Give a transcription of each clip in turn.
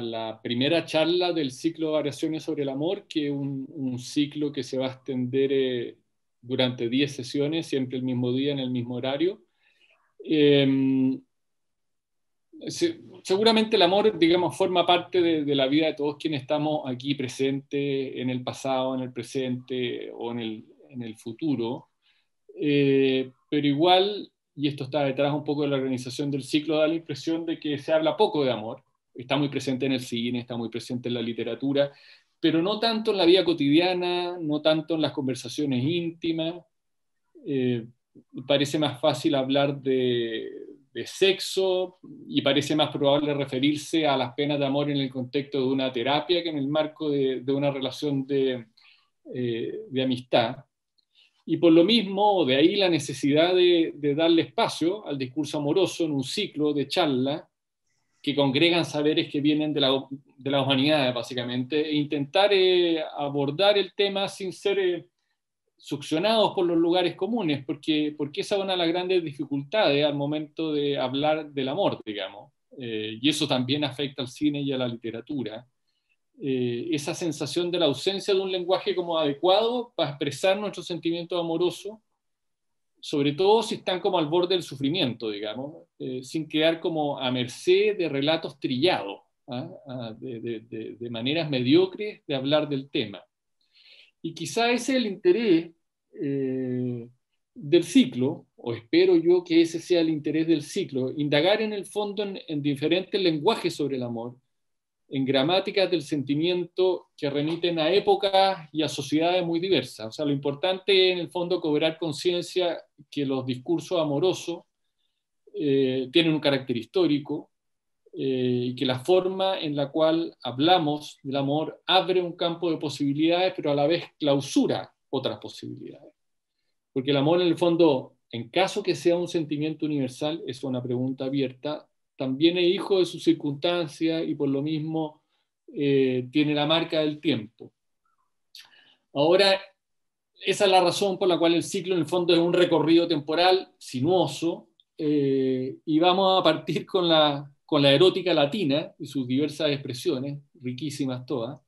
la primera charla del ciclo de variaciones sobre el amor, que es un, ciclo que se va a extender eh, durante 10 sesiones, siempre el mismo día, en el mismo horario. Em, seguramente el amor, digamos, forma parte de, la vida de todos quienes estamos aquí presentes, en el pasado, en el presente o en el, en el futuro. Eh, pero igual, y esto está detrás un poco de la organización del ciclo, da la impresión de que se habla poco de amor está muy presente en el cine, está muy presente en la literatura, pero no tanto en la vida cotidiana, no tanto en las conversaciones íntimas. Eh, parece más fácil hablar de, sexo y parece más probable referirse a las penas de amor en el contexto de una terapia que en el marco de, una relación eh, de, amistad. Y por lo mismo, de ahí la necesidad de, de, darle espacio al discurso amoroso en un ciclo de charla que congregan saberes que vienen de la, humanidad, básicamente, e intentar eh, abordar el tema sin ser eh, succionados por los lugares comunes, porque, porque esa es una de las grandes dificultades al momento de hablar del amor, digamos, eh, y eso también afecta al cine y a la literatura. esa sensación de la ausencia de un lenguaje como adecuado para expresar nuestro sentimiento amoroso sobre todo si están como al borde del sufrimiento, digamos, eh, sin quedar como a merced de relatos trillados, ¿ah? Ah, de, de, de, maneras mediocres de hablar del tema. Y quizá ese es el interés eh, del ciclo, o espero yo que ese sea el interés del ciclo, indagar en el fondo en diferentes lenguajes sobre el amor, en gramáticas del sentimiento que remiten a épocas y a sociedades muy diversas. O sea, lo importante en el fondo cobrar conciencia que los discursos amorosos eh, tienen un carácter histórico eh, y que la forma en la cual hablamos del amor abre un campo de posibilidades, pero a la vez clausura otras posibilidades. Porque el amor en el fondo, en caso que sea un sentimiento universal, es una pregunta abierta también es hijo de su circunstancia y por lo mismo eh, tiene la marca del tiempo. Ahora, esa es la razón por la cual el ciclo en el fondo es un recorrido temporal sinuoso eh, y vamos a partir con la, con la erótica latina y sus diversas expresiones, riquísimas todas.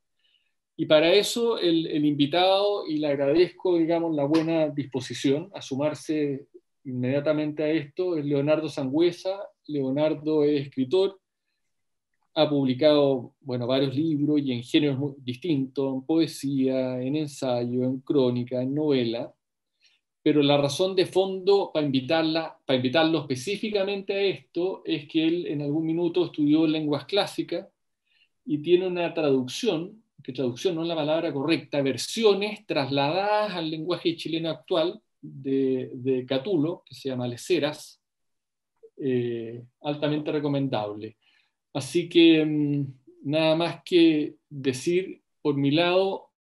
Y para eso el, el, invitado, y le agradezco, digamos, la buena disposición a sumarse inmediatamente a esto es Leonardo Sangüesa. Leonardo es escritor, ha publicado bueno, varios libros y en géneros distintos, en poesía, en ensayo, en crónica, en novela. Pero la razón de fondo para, invitarla, para invitarlo específicamente a esto es que él en algún minuto estudió lenguas clásicas y tiene una traducción, que traducción no es la palabra correcta, versiones trasladadas al lenguaje chileno actual de, Catulo, que se llama Leceras, eh, altamente recomendable. Así que mm, nada más que decir, por mi lado,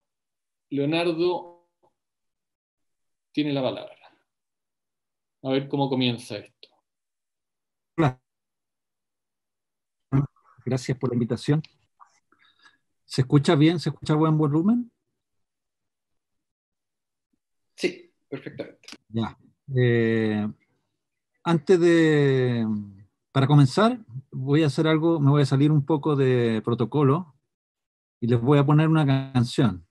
Leonardo tiene la palabra. A ver cómo comienza esto. Gracias por la invitación. ¿Se escucha bien? ¿Se escucha buen volumen? perfectamente. Ya. Eh, antes de, para comenzar, voy a hacer algo, me voy a salir un poco de protocolo y les voy a poner una canción.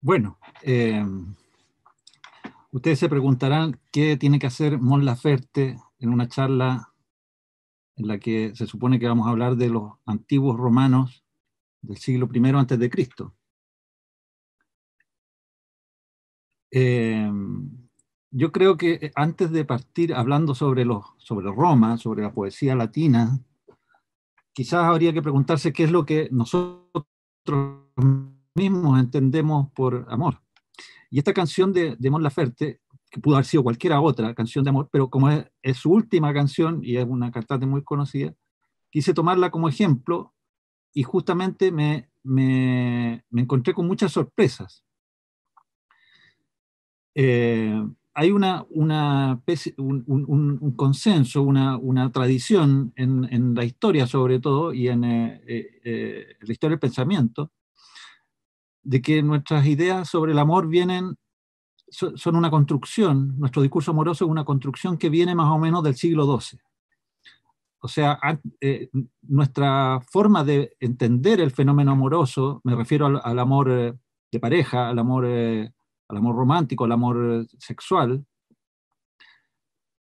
Bueno, eh, ustedes se preguntarán qué tiene que hacer Mon Laferte en una charla en la que se supone que vamos a hablar de los antiguos romanos del siglo I antes de Cristo. Em, yo creo que eh, antes de partir hablando sobre, los, sobre Roma, sobre la poesía latina, quizás habría que preguntarse qué es lo que nosotros mismos entendemos por amor. Y esta canción de, de Laferte pudo haber sido cualquiera otra canción de amor, pero como es, su última canción y es una cantante muy conocida, quise tomarla como ejemplo y justamente me, me, encontré con muchas sorpresas. Eh, hay una, una un, consenso, una, una tradición en, en, la historia sobre todo y en eh, eh, la historia del pensamiento, de que nuestras ideas sobre el amor vienen son una construcción, nuestro discurso amoroso es una construcción que viene más o menos del siglo XII. O sea, eh, nuestra forma de entender el fenómeno amoroso, me refiero al, amor eh, de pareja, al amor, eh, al amor romántico, al amor sexual,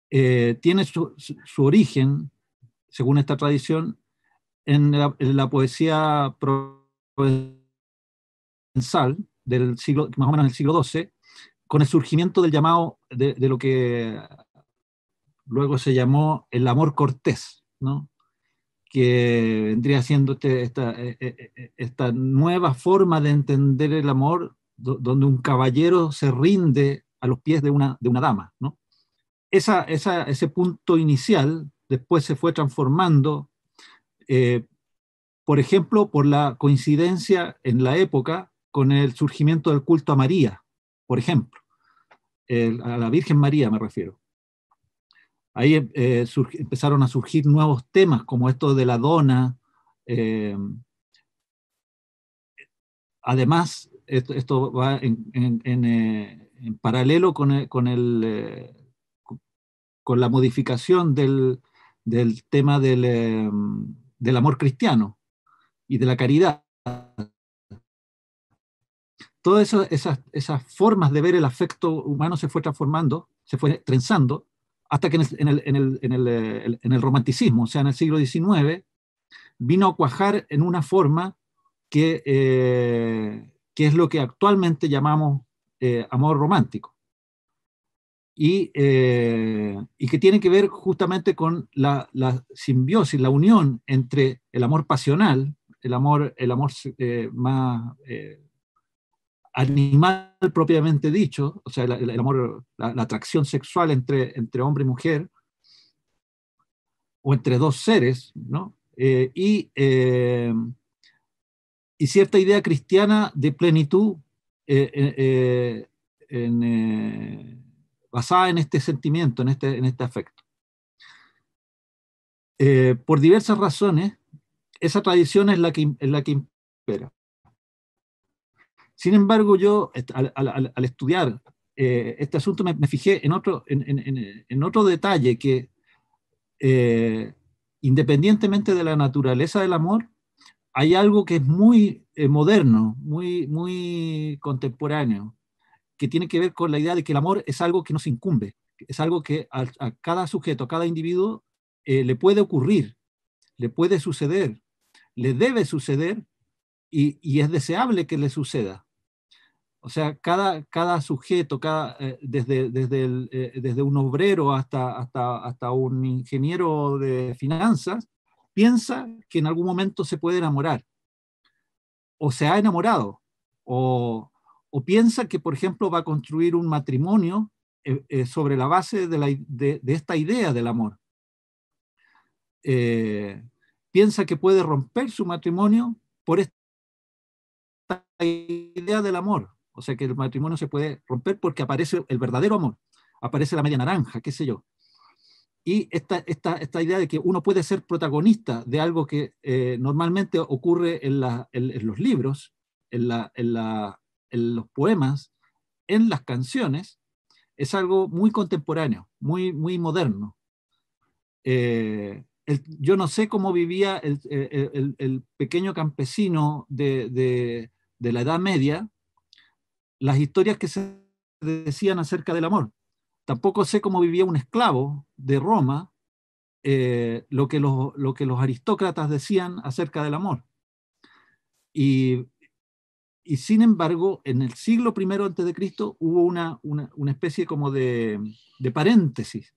tiene su, origen, según esta tradición, en la, poesía provincial del siglo, más o menos del siglo XII, con el surgimiento del llamado, de, lo que luego se llamó el amor cortés, que vendría siendo este, e, e, e, esta, nueva forma de entender el amor, donde un caballero se rinde a los pies de una, dama. Esa, ese punto inicial después se fue transformando, eh, por ejemplo, por la coincidencia en la época con el surgimiento del culto a María, por ejemplo, a la Virgen María me refiero. Ahí eh, empezaron a surgir nuevos temas como esto de la dona. Eh, además, esto, va en, eh, paralelo con, la modificación del, tema del, del amor cristiano y de la caridad todas esas, formas de ver el afecto humano se fue transformando, se fue trenzando, hasta que en el, eh, romanticismo, o sea, en el siglo XIX, vino a cuajar en una forma que, eh, es lo que actualmente llamamos eh, amor romántico. Y, que tiene que ver justamente con la, la, simbiosis, la unión entre el amor pasional, el amor, el amor más animal propiamente dicho, o sea, el, amor, la, atracción sexual entre, entre hombre y mujer, o entre dos seres, ¿no? Eh, eh, y, cierta idea cristiana de plenitud eh, basada en este sentimiento, en este, en este afecto. por diversas razones, esa tradición es la que, es la que impera. Sin embargo, yo al, estudiar eh, este asunto me, fijé en otro, detalle que eh, independientemente de la naturaleza del amor, hay algo que es muy eh, moderno, muy, muy contemporáneo, que tiene que ver con la idea de que el amor es algo que nos incumbe, es algo que a, cada sujeto, a cada individuo le puede ocurrir, le puede suceder, le debe suceder y es deseable que le suceda. O sea, cada, cada sujeto, cada, eh, desde, eh, desde, un obrero hasta, hasta, un ingeniero de finanzas, piensa que en algún momento se puede enamorar, o se ha enamorado, o, piensa que, por ejemplo, va a construir un matrimonio eh, sobre la base de, la, de, esta idea del amor. piensa que puede romper su matrimonio por esta idea del amor. O sea que el matrimonio se puede romper porque aparece el verdadero amor, aparece la media naranja, qué sé yo. Y esta, esta, esta idea de que uno puede ser protagonista de algo que eh, normalmente ocurre en, la, en, los libros, en, la, la, en, los poemas, en las canciones, es algo muy contemporáneo, muy, muy moderno. Eh, yo no sé cómo vivía eh, el, el, pequeño campesino de, de, de la Edad Media, las historias que se decían acerca del amor. Tampoco sé cómo vivía un esclavo de Roma, eh, lo, que los, lo que los aristócratas decían acerca del amor. Y, y sin embargo, en el siglo I antes de Cristo hubo una, una, especie como de, paréntesis,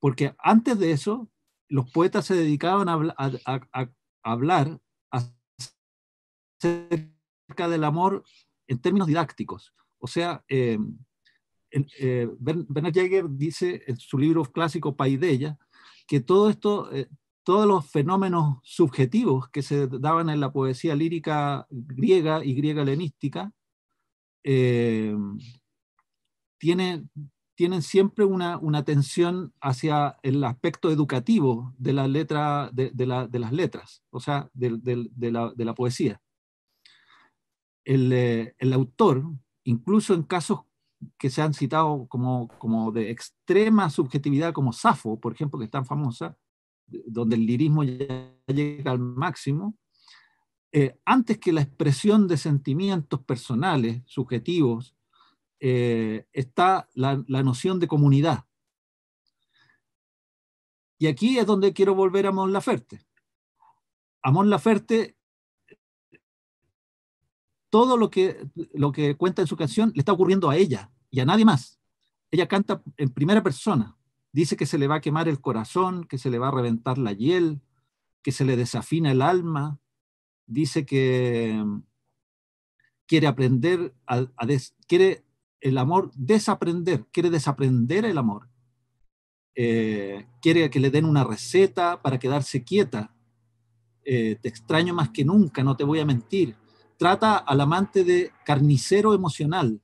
porque antes de eso los poetas se dedicaban a hablar acerca del amor en términos didácticos. O sea, eh, eh Bernard Jäger dice en su libro clásico Paideia que todo esto, eh, todos los fenómenos subjetivos que se daban en la poesía lírica griega y griega helenística eh, tienen, tienen siempre una, una, tensión hacia el aspecto educativo de, letra, las letras, o sea, de la poesía. Eh, el, autor, incluso en casos que se han citado como, de extrema subjetividad, como Safo, por ejemplo, que es tan famosa, donde el lirismo ya llega al máximo, eh, antes que la expresión de sentimientos personales, subjetivos, eh, está la, la, noción de comunidad. Y aquí es donde quiero volver a Mon Laferte. A Mon Laferte todo lo que, lo que cuenta en su canción le está ocurriendo a ella y a nadie más. Ella canta en primera persona. Dice que se le va a quemar el corazón, que se le va a reventar la hiel, que se le desafina el alma. Dice que mm, quiere aprender, a, quiere el amor desaprender, quiere desaprender el amor. Eh, quiere que le den una receta para quedarse quieta. Eh, te extraño más que nunca, no te voy a mentir trata al amante de carnicero emocional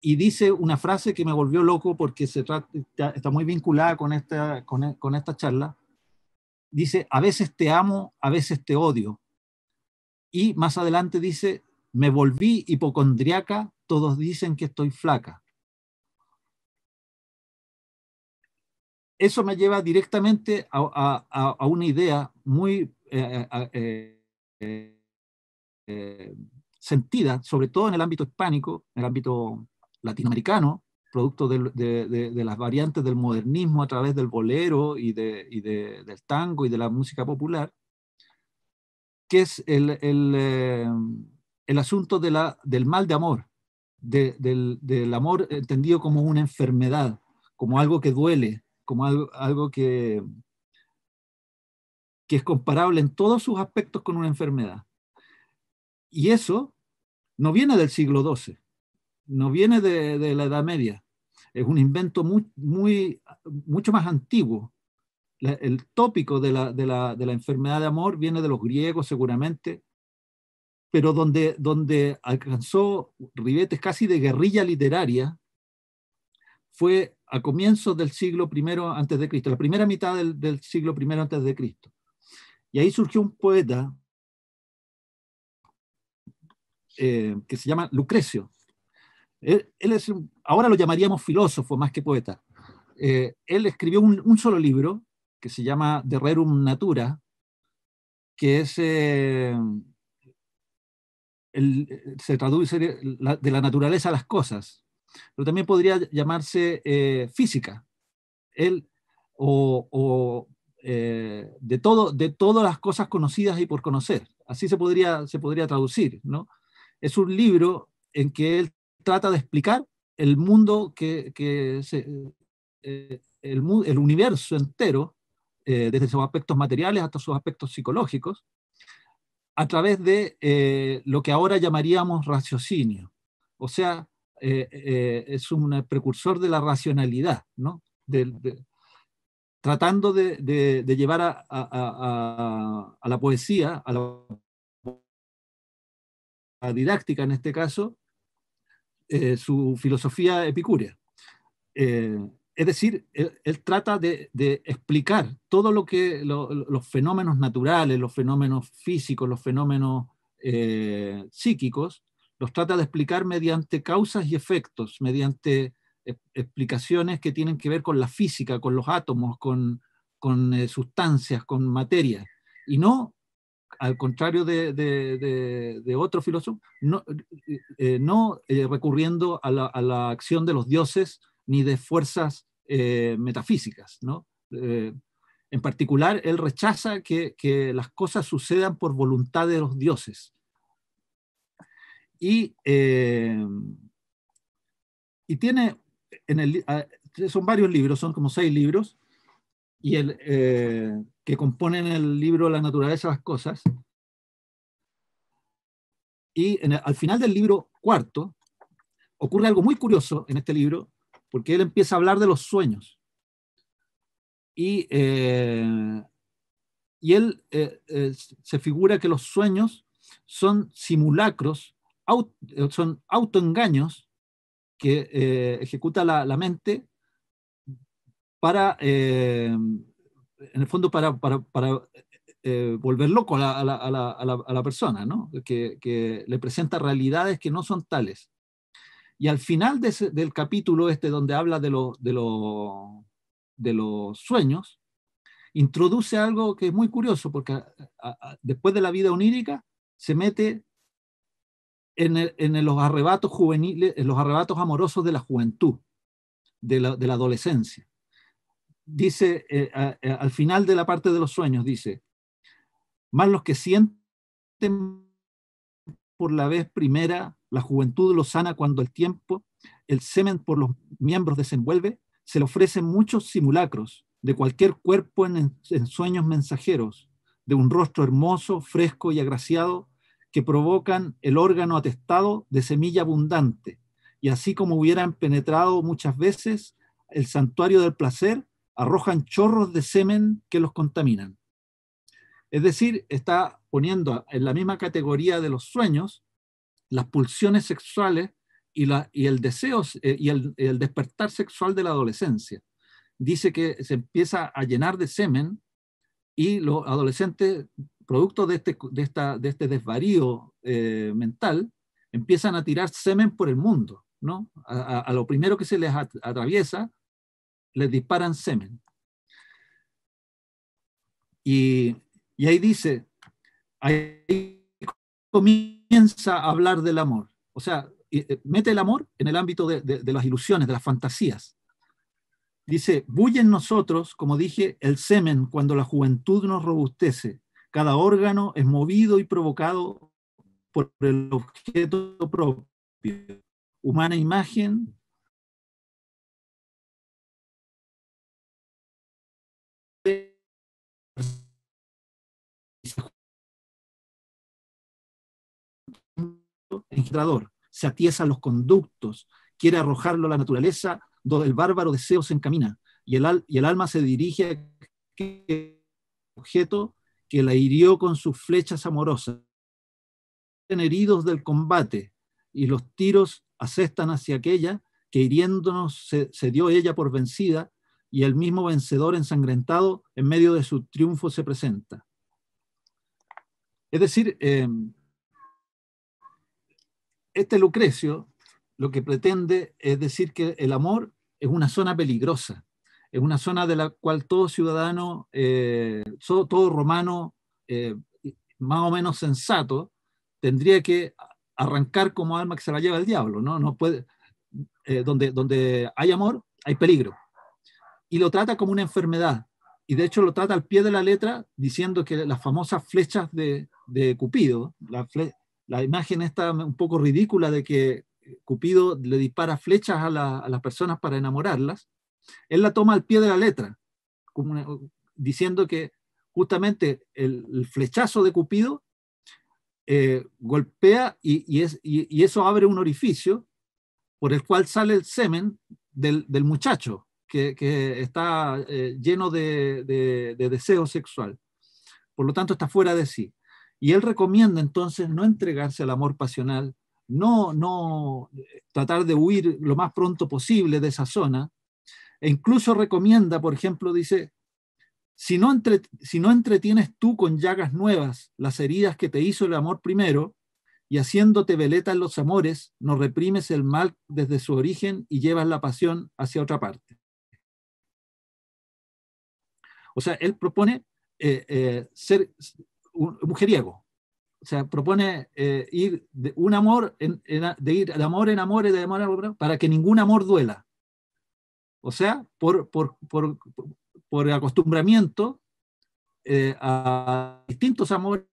y dice una frase que me volvió loco porque se trata, está muy vinculada con esta, con, con esta charla. Dice, a veces te amo, a veces te odio. Y más adelante dice, me volví hipocondriaca, todos dicen que estoy flaca. Eso me lleva directamente a, a, a una idea muy... Eh, eh, eh, eh, sentida, sobre todo en el ámbito hispánico, en el ámbito latinoamericano, producto de, las variantes del modernismo a través del bolero y, del tango y de la música popular, que es el, eh, asunto del mal de amor, del, amor entendido como una enfermedad, como algo que duele, como algo, que es comparable en todos sus aspectos con una enfermedad. Y eso no viene del siglo XII, no viene de, la Edad Media, es un invento muy, mucho más antiguo. el tópico de la, enfermedad de amor viene de los griegos seguramente, pero donde, alcanzó ribetes casi de guerrilla literaria fue a comienzos del siglo I antes de Cristo, la primera mitad del, siglo I antes de Cristo. Y ahí surgió un poeta eh, que se llama Lucrecio. Él, es, ahora lo llamaríamos filósofo más que poeta. Eh, él escribió un, solo libro que se llama De Rerum Natura, que es, eh, se traduce de la naturaleza a las cosas, pero también podría llamarse física. Él, o, o de, todo, de todas las cosas conocidas y por conocer. Así se podría, se podría traducir, ¿no? Es un libro en que él trata de explicar el mundo que, que eh, el, el, universo entero, eh, desde sus aspectos materiales hasta sus aspectos psicológicos, a través de eh, lo que ahora llamaríamos raciocinio. O sea, es un precursor de la racionalidad, tratando de, llevar a, la poesía, didáctica en este caso, eh, su filosofía epicúrea. Eh, es decir, él, trata de, explicar todo lo que los fenómenos naturales, los fenómenos físicos, los fenómenos eh, psíquicos, los trata de explicar mediante causas y efectos, mediante explicaciones que tienen que ver con la física, con los átomos, con, con sustancias, con materia, y no al contrario de, otro filósofo, no, eh, eh, eh, recurriendo a la, acción de los dioses ni de fuerzas metafísicas. ¿no? en particular, él rechaza que, que, las cosas sucedan por voluntad de los dioses. Y, y tiene, en el, son varios libros, son como seis libros, y el, eh, que componen el libro La naturaleza de las cosas. Y al final del libro cuarto ocurre algo muy curioso en este libro, porque él empieza a hablar de los sueños. Y, eh, él eh, eh, se figura que los sueños son simulacros, son autoengaños que ejecuta la, la mente para, eh, en el fondo, para, para, eh, volver loco a la, persona, ¿no? Que, le presenta realidades que no son tales. Y al final del capítulo este donde habla de, de, de, los sueños, introduce algo que es muy curioso, porque después de la vida onírica se mete en, los arrebatos juveniles, en los arrebatos amorosos de la juventud, de la adolescencia dice, eh, eh, al final de la parte de los sueños, dice, más los que sienten por la vez primera, la juventud lo sana cuando el tiempo, el semen por los miembros desenvuelve, se le ofrecen muchos simulacros de cualquier cuerpo en sueños mensajeros, de un rostro hermoso, fresco y agraciado, que provocan el órgano atestado de semilla abundante, y así como hubieran penetrado muchas veces el santuario del placer, arrojan chorros de semen que los contaminan. Es decir, está poniendo en la misma categoría de los sueños las pulsiones sexuales y, el deseo eh, y el, despertar sexual de la adolescencia. Dice que se empieza a llenar de semen y los adolescentes, producto de este, de este desvarío eh, mental, empiezan a tirar semen por el mundo, ¿no? A, lo primero que se les atraviesa les disparan semen. Y, ahí dice, ahí comienza a hablar del amor. O sea, eh, mete el amor en el ámbito de, las ilusiones, de las fantasías. Dice, bulle en nosotros, como dije, el semen cuando la juventud nos robustece. Cada órgano es movido y provocado por el objeto propio. Humana imagen, registrador, se a los conductos, quiere arrojarlo a la naturaleza donde el bárbaro deseo se encamina y el, y el alma se dirige a objeto que la hirió con sus flechas amorosas. Heridos del combate y los tiros asestan hacia aquella que hiriéndonos se, se dio ella por vencida y el mismo vencedor ensangrentado en medio de su triunfo se presenta. Es decir, em, este Lucrecio lo que pretende es decir que el amor es una zona peligrosa, es una zona de la cual todo ciudadano, eh, todo, romano eh, más o menos sensato tendría que arrancar como alma que se la lleva el diablo, ¿no? no puede, eh, donde, donde hay amor, hay peligro. Y lo trata como una enfermedad. Y de hecho lo trata al pie de la letra diciendo que las famosas flechas de, Cupido, la fle la imagen está un poco ridícula de que Cupido le dispara flechas a, las personas para enamorarlas, él la toma al pie de la letra, diciendo que justamente el, flechazo de Cupido eh, golpea y, eso abre un orificio por el cual sale el semen del, muchacho que, está eh, lleno de deseo sexual. Por lo tanto, está fuera de sí. Y él recomienda entonces no entregarse al amor pasional, no, no eh, tratar de huir lo más pronto posible de esa zona, e incluso recomienda, por ejemplo, dice, si no, si no entretienes tú con llagas nuevas las heridas que te hizo el amor primero, y haciéndote veleta en los amores, no reprimes el mal desde su origen y llevas la pasión hacia otra parte. O sea, él propone eh, eh, ser, un, mujeriego. O sea, propone eh, ir de un amor, en, de ir de amor en amores y de amor en amor, para que ningún amor duela. O sea, por, por, por, por acostumbramiento eh, a distintos amores,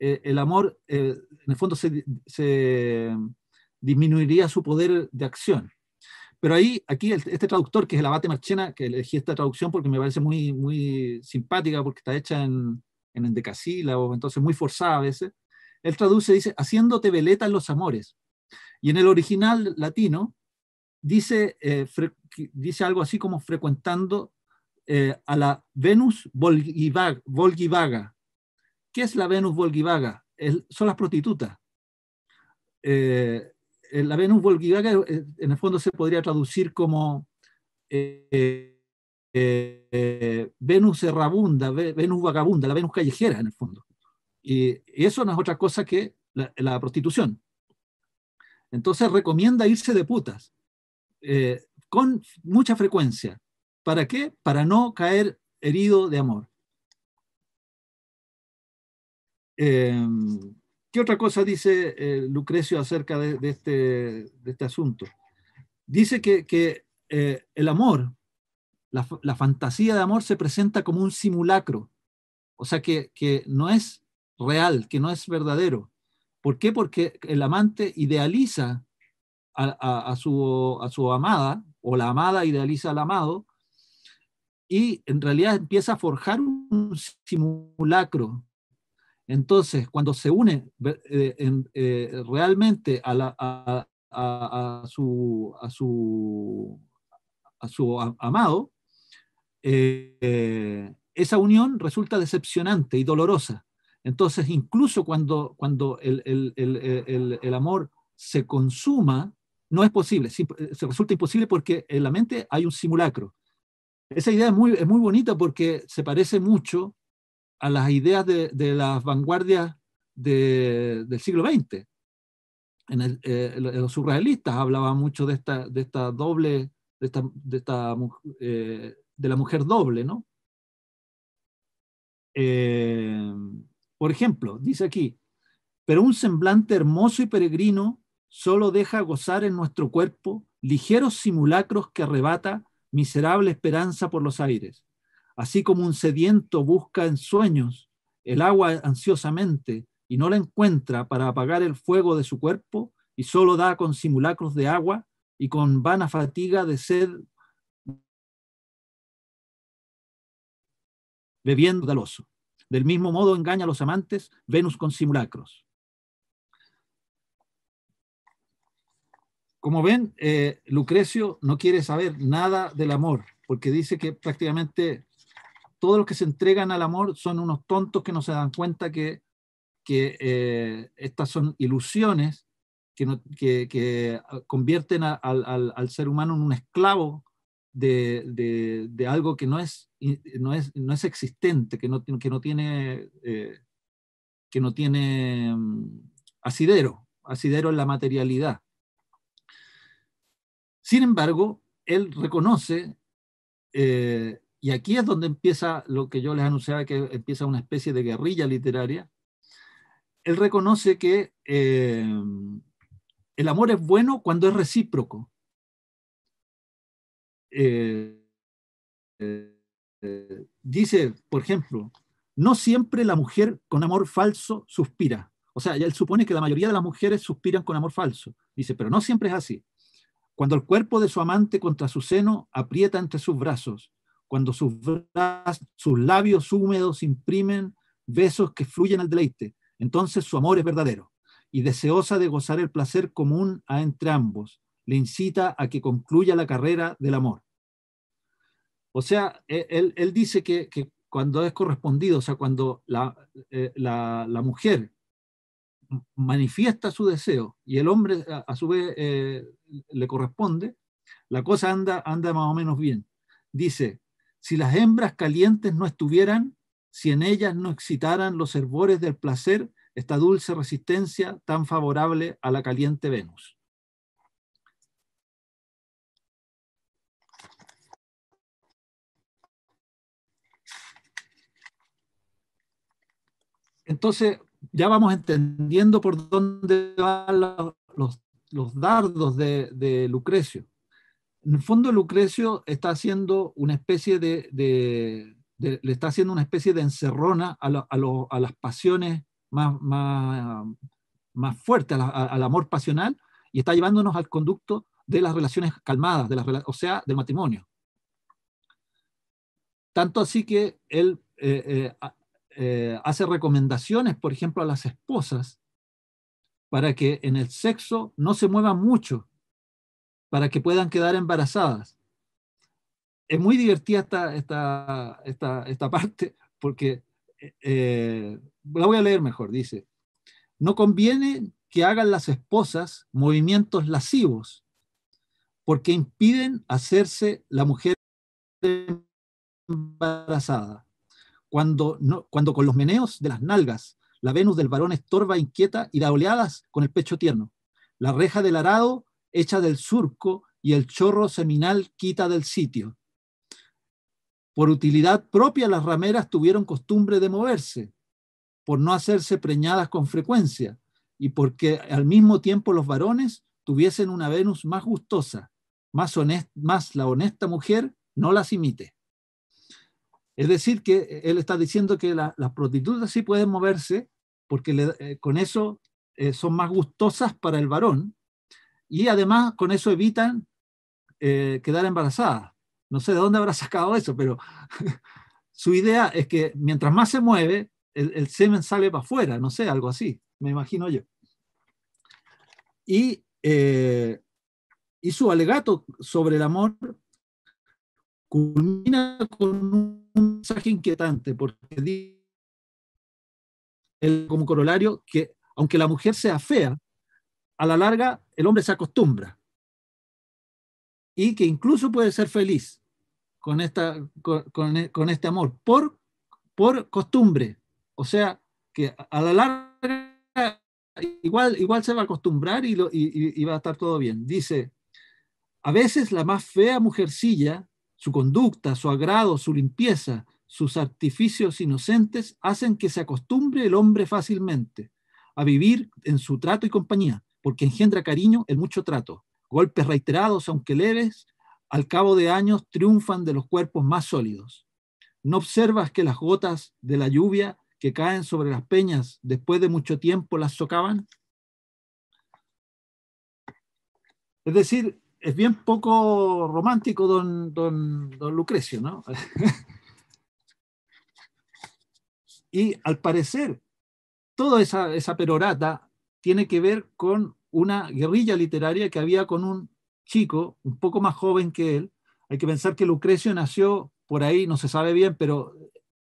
eh, el amor en el fondo se, disminuiría su poder de acción. Pero ahí, aquí, este traductor, que es el abate Marchena, que elegí esta traducción porque me parece muy, muy simpática, porque está hecha en, en o entonces muy forzada a veces, él traduce, dice, haciéndote veleta en los amores. Y en el original latino dice, eh, dice algo así como frecuentando eh, a la Venus Volgivaga, ¿Qué es la Venus Volgivaga? son las prostitutas. Eh, la Venus Volgivaga en el fondo se podría traducir como eh, Venus errabunda, Venus vagabunda, la Venus callejera en el fondo. Y, eso no es otra cosa que la, prostitución. Entonces recomienda irse de putas eh, con mucha frecuencia. ¿Para qué? Para no caer herido de amor. Em, ¿Qué otra cosa dice eh, Lucrecio acerca este, de, este, asunto? Dice que, que el amor la, fantasía de amor se presenta como un simulacro, o sea que, no es real, que no es verdadero. ¿Por qué? Porque el amante idealiza a, a, su, amada, o la amada idealiza al amado, y en realidad empieza a forjar un simulacro. Entonces, cuando se une eh, eh, realmente a, a, su, a su amado, eh, esa unión resulta decepcionante y dolorosa. Entonces, incluso cuando, cuando el, el, el, el, amor se consuma, no es posible, se resulta imposible porque en la mente hay un simulacro. Esa idea es muy, es muy bonita porque se parece mucho a las ideas de, de las vanguardias de, del siglo XX. En eh, los surrealistas hablaban mucho de esta, de esta doble, de esta, de esta eh, de la mujer doble, ¿no? Eh, por ejemplo, dice aquí, pero un semblante hermoso y peregrino solo deja gozar en nuestro cuerpo ligeros simulacros que arrebata miserable esperanza por los aires, así como un sediento busca en sueños el agua ansiosamente y no la encuentra para apagar el fuego de su cuerpo y solo da con simulacros de agua y con vana fatiga de sed bebiendo del oso. Del mismo modo engaña a los amantes Venus con simulacros. Como ven, eh, Lucrecio no quiere saber nada del amor, porque dice que prácticamente todos los que se entregan al amor son unos tontos que no se dan cuenta que, eh, estas son ilusiones que, convierten al ser humano en un esclavo de, algo que no es, eh, es, no es existente, que no, que no tiene, eh, no tiene mm, asidero, asidero en la materialidad. Sin embargo, él reconoce, eh, y aquí es donde empieza lo que yo les anunciaba, que empieza una especie de guerrilla literaria, él reconoce que el amor es bueno cuando es recíproco. Eh, eh, eh, dice, por ejemplo, no siempre la mujer con amor falso suspira. O sea, él supone que la mayoría de las mujeres suspiran con amor falso. Dice, pero no siempre es así. Cuando el cuerpo de su amante contra su seno aprieta entre sus brazos, cuando sus, sus labios húmedos imprimen besos que fluyen al deleite, entonces su amor es verdadero y deseosa de gozar el placer común a entre ambos le incita a que concluya la carrera del amor. O sea, e, él, dice que, cuando es correspondido, o sea, cuando eh, la, mujer manifiesta su deseo y el hombre a, su vez eh, le corresponde, la cosa anda, anda más o menos bien. Dice, si las hembras calientes no estuvieran, si en ellas no excitaran los hervores del placer, esta dulce resistencia tan favorable a la caliente Venus. Entonces, ya vamos entendiendo por dónde van los, dardos de, Lucrecio. En el fondo, Lucrecio está haciendo una especie de, le está haciendo una especie de encerrona a, las pasiones más, más, más fuertes, al amor pasional, y está llevándonos al conducto de las relaciones calmadas, de las, o sea, del matrimonio. Tanto así que él eh, eh, eh, hace recomendaciones, por ejemplo, a las esposas para que en el sexo no se muevan mucho, para que puedan quedar embarazadas. Es muy divertida esta, esta, parte porque eh, la voy a leer mejor, dice, no conviene que hagan las esposas movimientos lascivos, porque impiden hacerse la mujer embarazada cuando, con los meneos de las nalgas la Venus del varón estorba inquieta y da oleadas con el pecho tierno. La reja del arado echa del surco y el chorro seminal quita del sitio. Por utilidad propia las rameras tuvieron costumbre de moverse, por no hacerse preñadas con frecuencia y porque al mismo tiempo los varones tuviesen una Venus más gustosa, más, más la honesta mujer no las imite. Es decir, que eh, él está diciendo que las prostitutas sí pueden moverse porque eh, con eso eh, son más gustosas para el varón y además con eso evitan quedar embarazadas. No sé de dónde habrá sacado eso, pero su idea es que mientras más se mueve, el, el semen sale para afuera, no sé, algo así, me imagino yo. Y, y su alegato sobre el amor culmina con un mensaje inquietante porque dice como corolario que aunque la mujer sea fea, a la larga el hombre se acostumbra y que incluso puede ser feliz con, esta, con, e, este amor por, por costumbre. O sea, que a la larga igual, igual se va a acostumbrar y, lo, y va a estar todo bien. Dice, a veces la más fea mujercilla su conducta, su agrado, su limpieza, sus artificios inocentes hacen que se acostumbre el hombre fácilmente a vivir en su trato y compañía, porque engendra cariño el mucho trato. Golpes reiterados, aunque leves, al cabo de años triunfan de los cuerpos más sólidos. ¿No observas que las gotas de la lluvia que caen sobre las peñas después de mucho tiempo las socavan? Es decir, es bien poco romántico don, Lucrecio, ¿no? y al parecer, toda esa, perorata tiene que ver con una guerrilla literaria que había con un chico, un poco más joven que él. Hay que pensar que Lucrecio nació por ahí, no se sabe bien, pero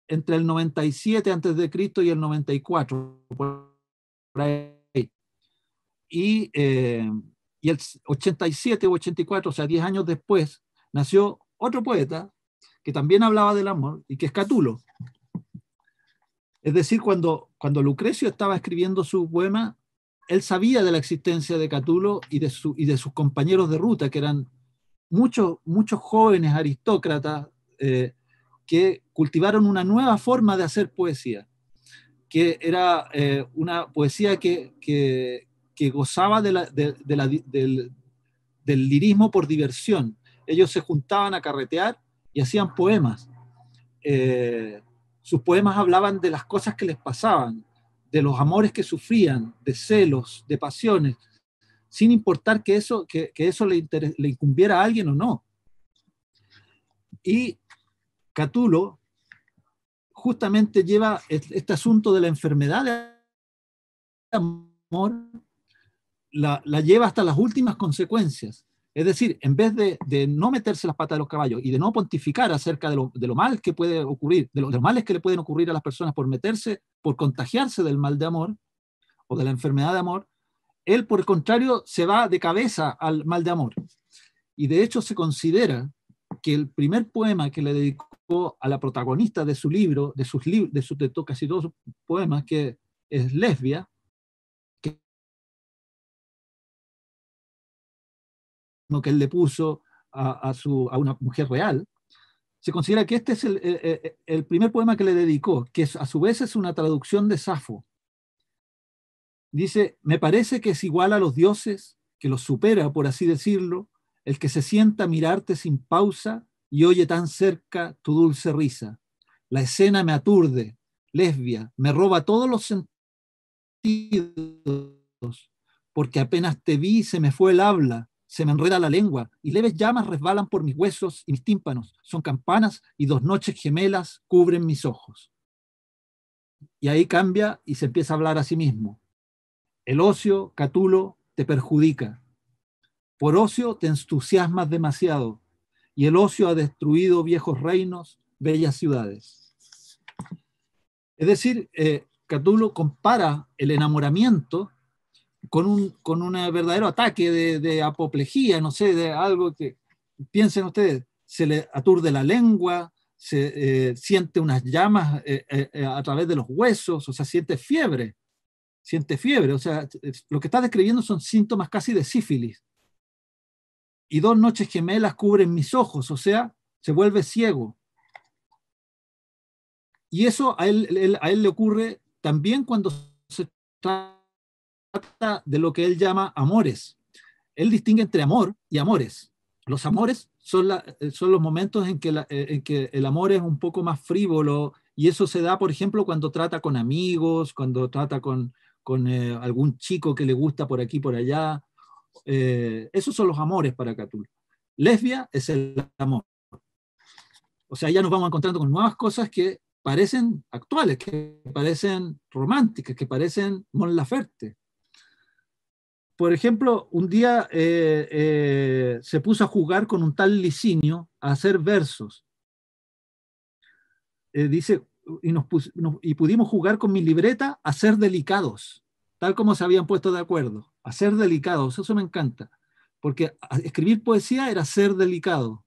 entre el 97 antes de Cristo y el 94 Y eh, y el 87 o 84, o sea, 10 años después, nació otro poeta que también hablaba del amor y que es Catulo. Es decir, cuando, cuando Lucrecio estaba escribiendo su poema, él sabía de la existencia de Catulo y de, su, y de sus compañeros de ruta, que eran muchos, muchos jóvenes aristócratas eh, que cultivaron una nueva forma de hacer poesía, que era eh, una poesía que, que gozaba del, lirismo por diversión. Ellos se juntaban a carretear y hacían poemas. Eh, sus poemas hablaban de las cosas que les pasaban, de los amores que sufrían, de celos, de pasiones, sin importar que eso, que, eso le, le, incumbiera a alguien o no. Y Catulo justamente lleva este asunto de la enfermedad de amor la, lleva hasta las últimas consecuencias. Es decir, en vez de, no meterse las patas de los caballos y de no pontificar acerca de lo, mal que puede ocurrir, de, los males que le pueden ocurrir a las personas por meterse, por contagiarse del mal de amor o de la enfermedad de amor, él por el contrario se va de cabeza al mal de amor. Y de hecho se considera que el primer poema que le dedicó a la protagonista de su libro, de sus libros, de, su, de casi todos sus poemas, que es lesbia, que él le puso a, su, a una mujer real, se considera que este es el, el, primer poema que le dedicó, que a su vez es una traducción de Safo. Dice, me parece que es igual a los dioses, que los supera, por así decirlo, el que se sienta mirarte sin pausa y oye tan cerca tu dulce risa. La escena me aturde, lesbia, me roba todos los sentidos, porque apenas te vi se me fue el habla, se me enreda la lengua y leves llamas resbalan por mis huesos y mis tímpanos. Son campanas y dos noches gemelas cubren mis ojos. Y ahí cambia y se empieza a hablar a sí mismo. El ocio, Catulo, te perjudica. Por ocio te entusiasmas demasiado y el ocio ha destruido viejos reinos, bellas ciudades. Es decir, eh, Catulo compara el enamoramiento con un, verdadero ataque de, apoplejía, no sé, de algo que, piensen ustedes, se le aturde la lengua, se eh, siente unas llamas eh, eh, a través de los huesos, o sea, siente fiebre, siente fiebre, o sea, lo que está describiendo son síntomas casi de sífilis. Y dos noches gemelas cubren mis ojos, o sea, se vuelve ciego. Y eso a él, a él le ocurre también cuando se trata de lo que él llama amores. Él distingue entre amor y amores. Los amores son, eh, los momentos eh, en que, el amor es un poco más frívolo y eso se da, por ejemplo, cuando trata con amigos, cuando trata con, eh, algún chico que le gusta por aquí, por allá. esos son los amores para Catul Lesbia es el amor. O sea, ya nos vamos encontrando con nuevas cosas que parecen actuales, que parecen románticas, que parecen Mon Laferte por ejemplo, un día eh, eh, se puso a jugar con un tal Licinio a hacer versos. Eh, dice, y, nos y pudimos jugar con mi libreta a ser delicados, tal como se habían puesto de acuerdo, a ser delicados, eso me encanta, porque escribir poesía era ser delicado.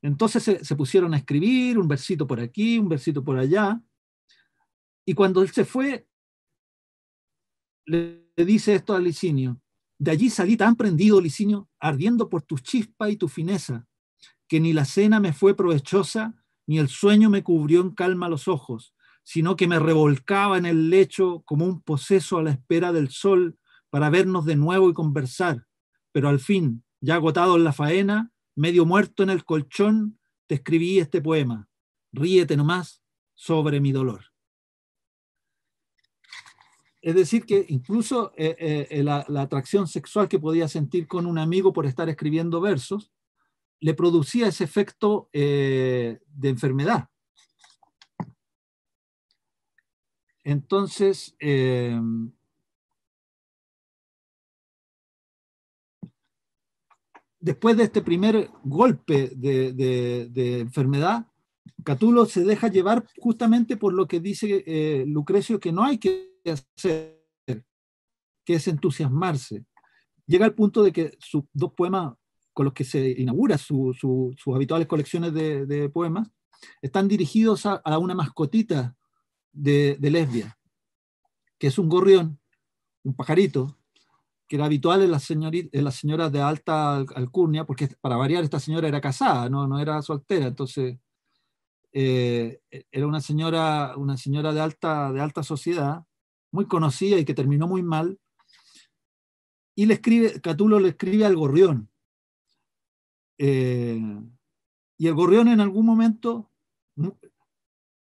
Entonces se, pusieron a escribir un versito por aquí, un versito por allá, y cuando él se fue, dice esto a Licinio, de allí salí tan prendido, Licinio, ardiendo por tu chispa y tu fineza, que ni la cena me fue provechosa, ni el sueño me cubrió en calma los ojos, sino que me revolcaba en el lecho como un poseso a la espera del sol para vernos de nuevo y conversar. Pero al fin, ya agotado en la faena, medio muerto en el colchón, te escribí este poema. Ríete nomás sobre mi dolor. Es decir, que incluso eh, eh, la, atracción sexual que podía sentir con un amigo por estar escribiendo versos, le producía ese efecto eh, de enfermedad. Entonces, em, después de este primer golpe de, enfermedad, Catulo se deja llevar justamente por lo que dice Lucrecio, que no hay que hacer, que es entusiasmarse. Llega al punto de que sus dos poemas con los que se inaugura sus habituales colecciones de, poemas están dirigidos a, una mascotita de, lesbia, que es un gorrión, un pajarito, que era habitual en las, en las señoras de alta alcurnia, porque para variar esta señora era casada, no, no era soltera, entonces eh, era una señora, una señora de, alta, de alta sociedad muy conocida y que terminó muy mal. Y le escribe, Catulo le escribe al gorrión. Eh, y el gorrión en algún momento,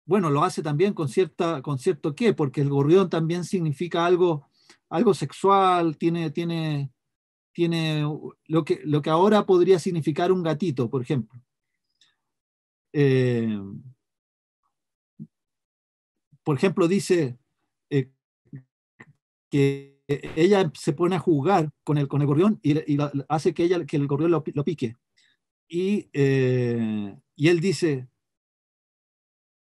bueno, lo hace también con, cierta, con cierto qué, porque el gorrión también significa algo, algo sexual, tiene, tiene, tiene lo, que, lo que ahora podría significar un gatito, por ejemplo. Eh, por ejemplo, dice, que ella se pone a jugar con el, con el gorrión y, hace que, ella, que el gorrión lo, pique. Eh, y, él dice,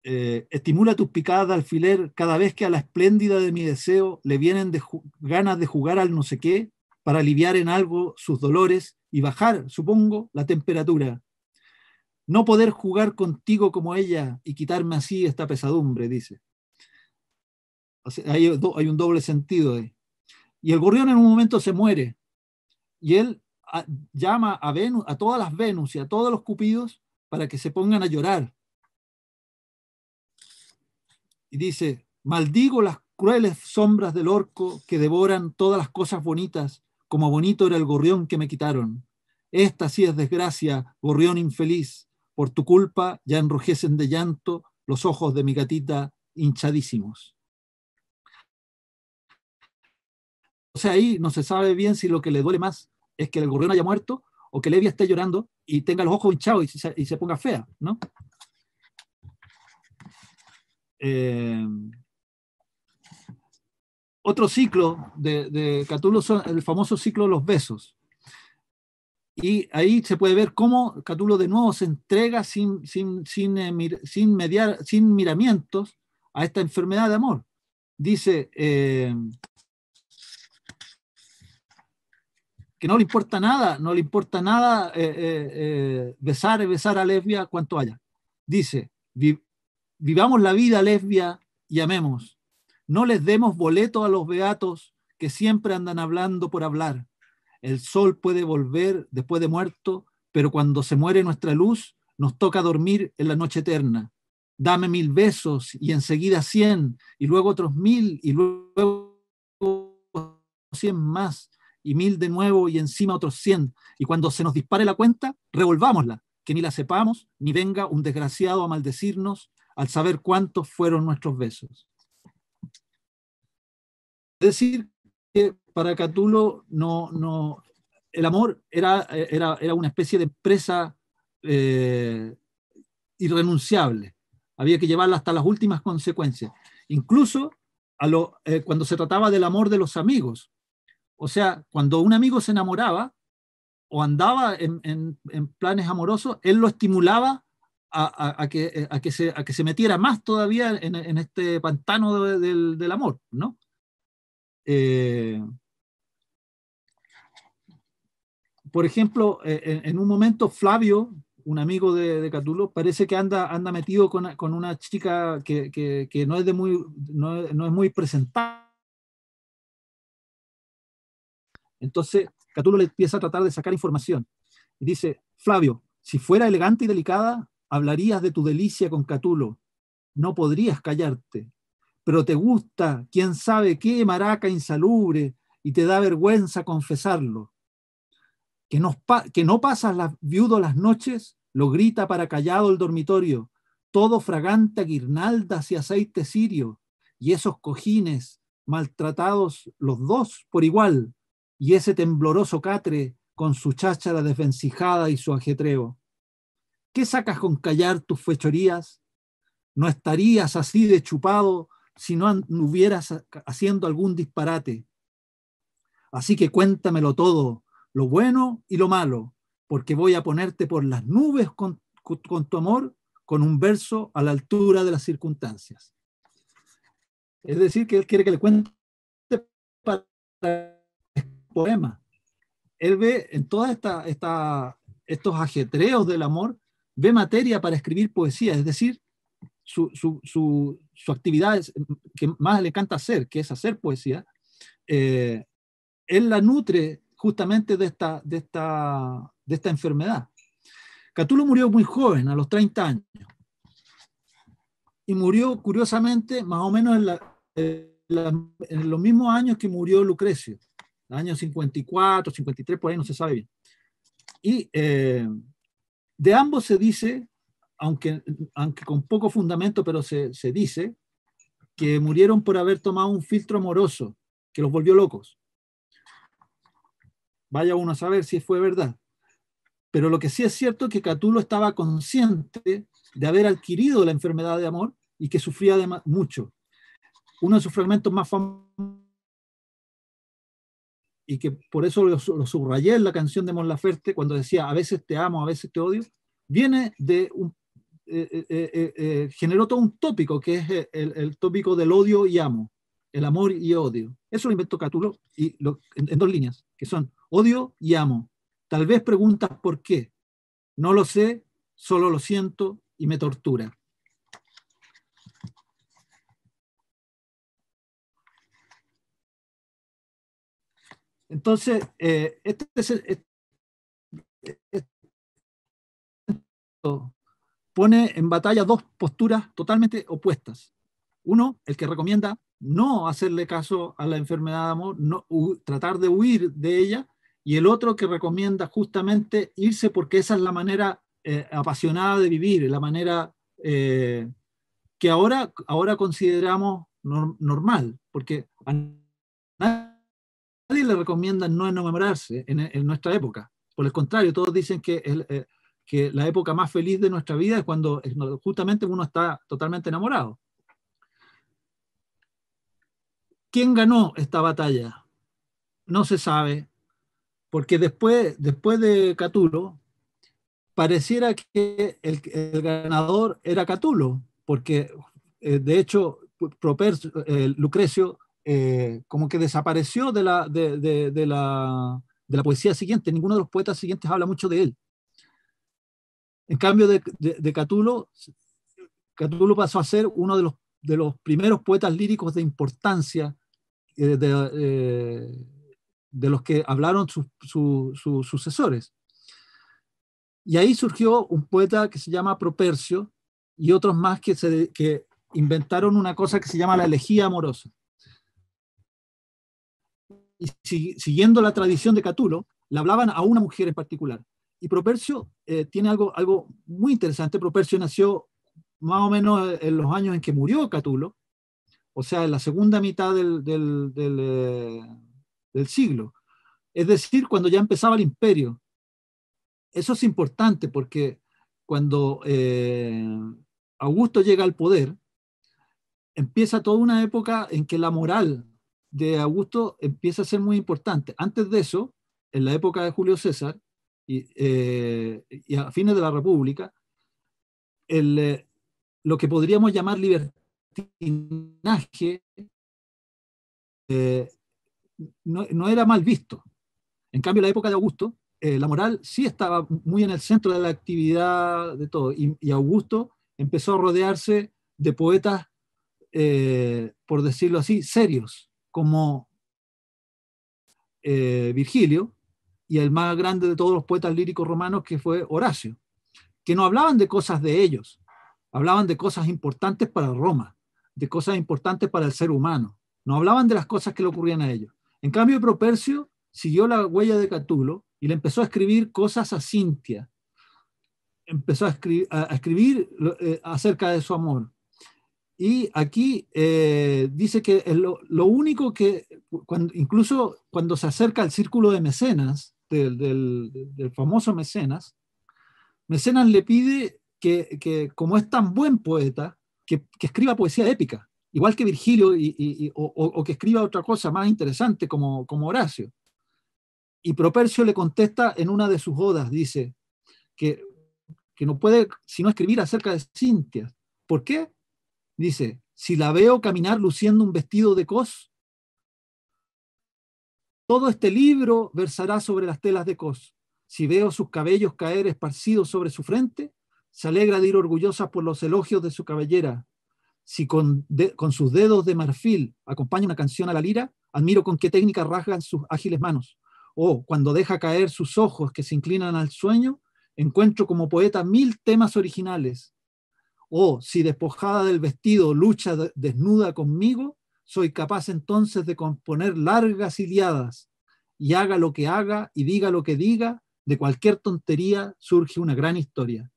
eh, estimula tus picadas de alfiler cada vez que a la espléndida de mi deseo le vienen ganas de jugar al no sé qué para aliviar en algo sus dolores y bajar, supongo, la temperatura. No poder jugar contigo como ella y quitarme así esta pesadumbre, dice hay, un doble sentido ahí. Y el gorrión en un momento se muere. Y él ah, llama a, Venus, a todas las Venus y a todos los cupidos para que se pongan a llorar. Y dice, maldigo las crueles sombras del orco que devoran todas las cosas bonitas, como bonito era el gorrión que me quitaron. Esta sí es desgracia, gorrión infeliz. Por tu culpa ya enrojecen de llanto los ojos de mi gatita hinchadísimos. O sea, ahí no se sabe bien si lo que le duele más es que el gorrión haya muerto o que Levia esté llorando y tenga los ojos hinchados y se, ponga fea, ¿no? Eh, otro ciclo de, Catulo son el famoso ciclo de los besos. Y ahí se puede ver cómo Catulo de nuevo se entrega sin, eh, sin, mediar, sin miramientos a esta enfermedad de amor. Dice, eh, que no le importa nada, no le importa nada besar eh, eh, eh, besar besar a lesbia cuanto haya. Dice, vivamos la vida lesbia y amemos. No les demos boleto a los beatos que siempre andan hablando por hablar. El sol puede volver después de muerto, pero cuando se muere nuestra luz, nos toca dormir en la noche eterna. Dame mil besos y enseguida cien, y luego otros mil, y luego cien más y mil de nuevo y encima otros cien, Y cuando se nos dispare la cuenta, revolvámosla, que ni la sepamos, ni venga un desgraciado a maldecirnos al saber cuántos fueron nuestros besos. decir, que para Catulo no, no, el amor era, era, una especie de empresa eh, irrenunciable. Había que llevarla hasta las últimas consecuencias. Incluso a lo, eh, cuando se trataba del amor de los amigos, o sea, cuando un amigo se enamoraba o andaba en, planes amorosos, él lo estimulaba a, a, que, eh, que, se, metiera más todavía en, este pantano del, amor, eh, por ejemplo, eh, en, un momento Flavio, un amigo de, Catulo, parece que anda, anda metido con, una chica que, no, es de muy, no, no es muy presentada Entonces, Catulo le empieza a tratar de sacar información. Y dice, Flavio, si fuera elegante y delicada, hablarías de tu delicia con Catulo. No podrías callarte. Pero te gusta, quién sabe qué, maraca insalubre, y te da vergüenza confesarlo. Que, no pasas viudo las noches, lo grita para callado el dormitorio, todo fragante a guirnaldas y aceite sirio, y esos cojines maltratados los dos por igual, y ese tembloroso catre con su cháchara desvencijada y su ajetreo. ¿Qué sacas con callar tus fechorías? No estarías así de chupado si no hubieras haciendo algún disparate. Así que cuéntamelo todo, lo bueno y lo malo, porque voy a ponerte por las nubes con, tu amor, con un verso a la altura de las circunstancias. Es decir, que él quiere que le cuente poema, Él ve en todos esta, estos ajetreos del amor, ve materia para escribir poesía, es decir, su, su, su, su actividad que más le encanta hacer, que es hacer poesía, eh, él la nutre justamente de esta, de esta, de esta enfermedad. Catulo murió muy joven, a los 30 años, y murió curiosamente más o menos en, en los mismos años que murió Lucrecio año 54, 53, por ahí no se sabe bien. Y eh, de ambos se dice, aunque, aunque con poco fundamento, pero se, dice, que murieron por haber tomado un filtro amoroso que los volvió locos. Vaya uno a saber si fue verdad. Pero lo que sí es cierto es que Catulo estaba consciente de haber adquirido la enfermedad de amor y que sufría de mucho. Uno de sus fragmentos más famosos y que por eso lo, subrayé en la canción de Mon cuando decía a veces te amo, a veces te odio, viene de un, eh, eh, eh, generó todo un tópico que es el, tópico del odio y amo, el amor y odio. Eso lo inventó Catulo y en, dos líneas, que son odio y amo. Tal vez preguntas por qué. No lo sé, solo lo siento y me tortura. Entonces, eh, este, este, pone en batalla dos posturas totalmente opuestas. Uno, el que recomienda no hacerle caso a la enfermedad de amor, no, tratar de huir de ella, y el otro que recomienda justamente irse porque esa es la manera eh, apasionada de vivir, la manera eh, que ahora, ahora consideramos normal, porque nadie le recomienda no enamorarse en, nuestra época. Por el contrario, todos dicen que, eh, que la época más feliz de nuestra vida es cuando justamente uno está totalmente enamorado. ¿Quién ganó esta batalla? No se sabe, porque después, después de Catulo, pareciera que el, ganador era Catulo, porque eh, de hecho eh, Lucrecio eh, como que desapareció de la, de, la, poesía siguiente. Ninguno de los poetas siguientes habla mucho de él. En cambio, de, de, Catulo, Catulo pasó a ser uno de los, de los primeros poetas líricos de importancia, eh, eh, de, los que hablaron sus sucesores. Y ahí surgió un poeta que se llama Propercio y otros más que, que inventaron una cosa que se llama la elegía amorosa siguiendo la tradición de Catulo, le hablaban a una mujer en particular. Y Propercio eh, tiene algo, algo muy interesante. Propercio nació más o menos en los años en que murió Catulo, o sea, en la segunda mitad del, eh, siglo. Es decir, cuando ya empezaba el imperio. Eso es importante porque cuando eh, Augusto llega al poder, empieza toda una época en que la moral de Augusto empieza a ser muy importante. Antes de eso, en la época de Julio César y, eh, a fines de la República, eh, lo que podríamos llamar libertinaje eh, no, era mal visto. En cambio, en la época de Augusto, la moral sí estaba muy en el centro de la actividad de todo. y, Augusto empezó a rodearse de poetas por decirlo así, serios, como eh, Virgilio y el más grande de todos los poetas líricos romanos que fue Horacio, que no hablaban de cosas de ellos, hablaban de cosas importantes para Roma, de cosas importantes para el ser humano, no hablaban de las cosas que le ocurrían a ellos. En cambio, Propercio siguió la huella de Catulo y le empezó a escribir cosas a Cintia, empezó a, escribir eh, acerca de su amor, y aquí eh, dice que lo, lo único que, incluso cuando se acerca al círculo de mecenas, del, famoso mecenas, mecenas le pide que, como es tan buen poeta, que, escriba poesía épica, igual que Virgilio, y, o, que escriba otra cosa más interesante como, como Horacio. Y Propercio le contesta en una de sus odas, dice, que, que no puede sino escribir acerca de Cintia. ¿Por qué? Dice, si la veo caminar luciendo un vestido de cos, todo este libro versará sobre las telas de cos. Si veo sus cabellos caer esparcidos sobre su frente, se alegra de ir orgullosa por los elogios de su cabellera. Si con, con sus dedos de marfil acompaña una canción a la lira, admiro con qué técnica rasgan sus ágiles manos. O cuando deja caer sus ojos que se inclinan al sueño, encuentro como poeta mil temas originales o oh, si despojada del vestido lucha desnuda conmigo, soy capaz entonces de componer largas iliadas, y haga lo que haga y diga lo que diga, de cualquier tontería surge una gran historia.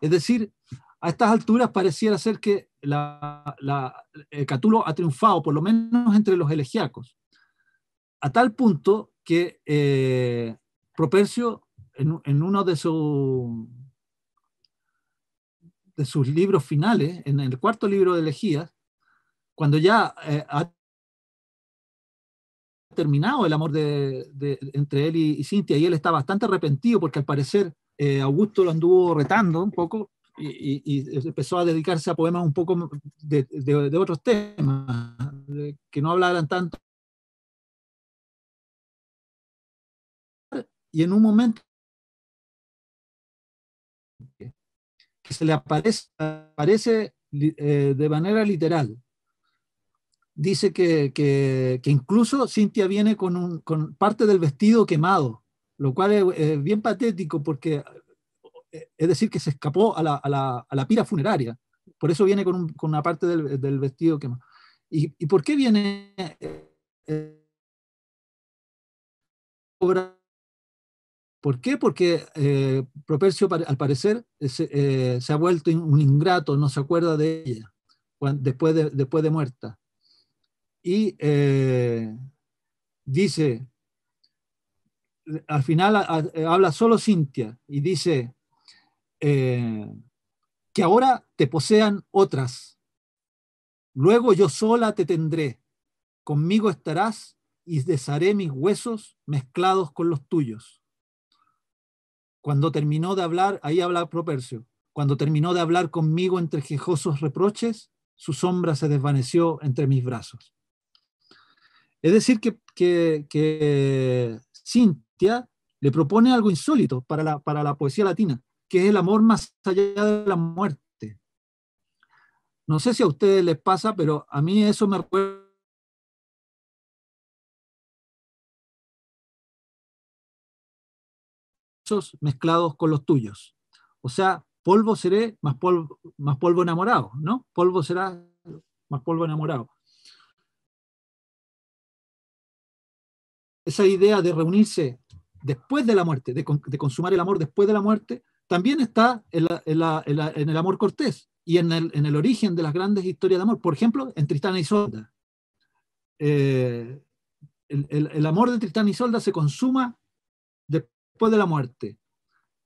Es decir, a estas alturas pareciera ser que la, eh, Catulo ha triunfado, por lo menos entre los elegiacos, a tal punto que eh, Propercio, en uno de sus sus libros finales, en el cuarto libro de Elegías, cuando ya eh, ha terminado el amor de, entre él y, Cintia, y él está bastante arrepentido porque al parecer eh, Augusto lo anduvo retando un poco y, empezó a dedicarse a poemas un poco de, de otros temas, que no hablaran tanto. Y en un momento se le aparece, aparece eh, de manera literal. Dice que, incluso Cintia viene con, un, parte del vestido quemado, lo cual es bien patético porque eh, es decir, que se escapó a la, a pira funeraria. Por eso viene con, una parte del, vestido quemado. ¿Y, por qué viene eh, ¿Por qué? Porque eh, Propercio, al parecer, eh, se ha vuelto un ingrato, no se acuerda de ella después, de, después de muerta. Y eh, dice, al final habla solo Cintia y dice, que ahora te posean otras. Luego yo sola te tendré, conmigo estarás y desharé mis huesos mezclados con los tuyos cuando terminó de hablar, ahí habla Propercio, cuando terminó de hablar conmigo entre quejosos reproches, su sombra se desvaneció entre mis brazos. Es decir, que, que, Cintia le propone algo insólito para la, para la poesía latina, que es el amor más allá de la muerte. No sé si a ustedes les pasa, pero a mí eso me recuerda mezclados con los tuyos. O sea, polvo seré más polvo, más polvo enamorado, ¿no? Polvo será más polvo enamorado. Esa idea de reunirse después de la muerte, de, consumar el amor después de la muerte, también está en, el amor cortés y en el, origen de las grandes historias de amor. Por ejemplo, en Tristana y e Solda. Eh, el, amor de Tristán y e Solda se consuma después de la muerte.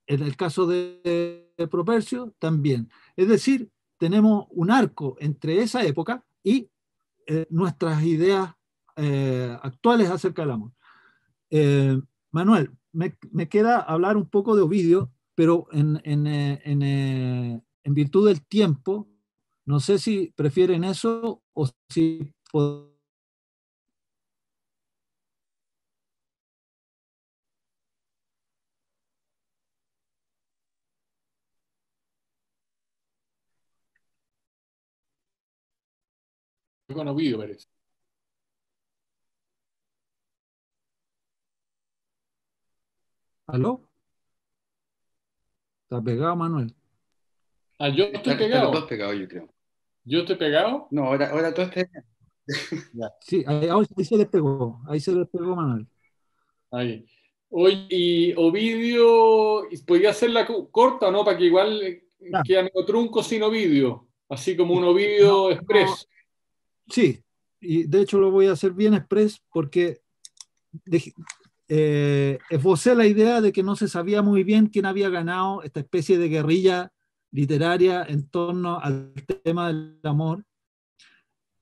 En el caso de, Propercio también. Es decir, tenemos un arco entre esa época y eh, nuestras ideas eh, actuales acerca del amor. Eh, Manuel, me, queda hablar un poco de Ovidio, pero en, en virtud del tiempo, no sé si prefieren eso o si podemos Ovidio, Veres? ¿Aló? ¿Está pegado, Manuel? Ah, yo estoy pegado. Está pegado, yo creo. ¿Yo estoy pegado? No, ahora, ahora tú estás Sí, ahí, se se despegó, ahí se despegó Manuel. Ahí. Hoy, y Ovidio, podría hacerla corta, o ¿no? Para que igual quede amigo trunco sin Ovidio, así como un Ovidio expreso. express. Sí, y de hecho lo voy a hacer bien express porque eh, esbocé la idea de que no se sabía muy bien quién había ganado esta especie de guerrilla literaria en torno al tema del amor,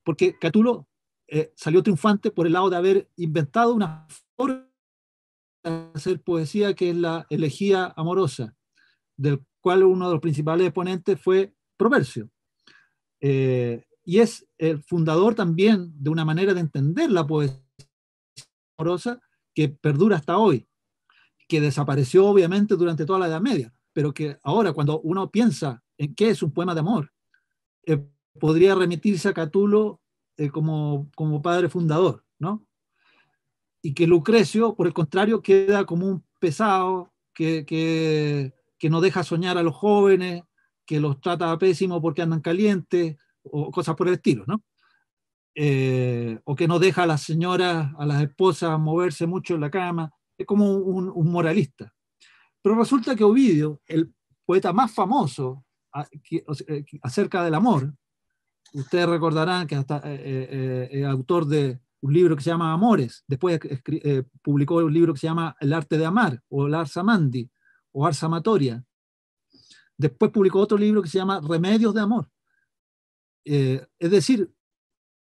porque Catulo eh, salió triunfante por el lado de haber inventado una forma de hacer poesía que es la elegía amorosa, del cual uno de los principales exponentes fue Proversio. Eh, y es el fundador también de una manera de entender la poesía amorosa que perdura hasta hoy, que desapareció obviamente durante toda la Edad Media, pero que ahora cuando uno piensa en qué es un poema de amor, eh, podría remitirse a Catulo eh, como, padre fundador, ¿no? Y que Lucrecio, por el contrario, queda como un pesado que, que, no deja soñar a los jóvenes, que los trata pésimo porque andan calientes, o cosas por el estilo, ¿no? Eh, o que no deja a las señoras, a las esposas moverse mucho en la cama, es como un, moralista. Pero resulta que Ovidio, el poeta más famoso eh, acerca del amor, ustedes recordarán que hasta eh, autor de un libro que se llama Amores, después publicó un libro que se llama El arte de amar, o El Ars Amandi, o Ars Amatoria. Después publicó otro libro que se llama Remedios de Amor eh, es decir,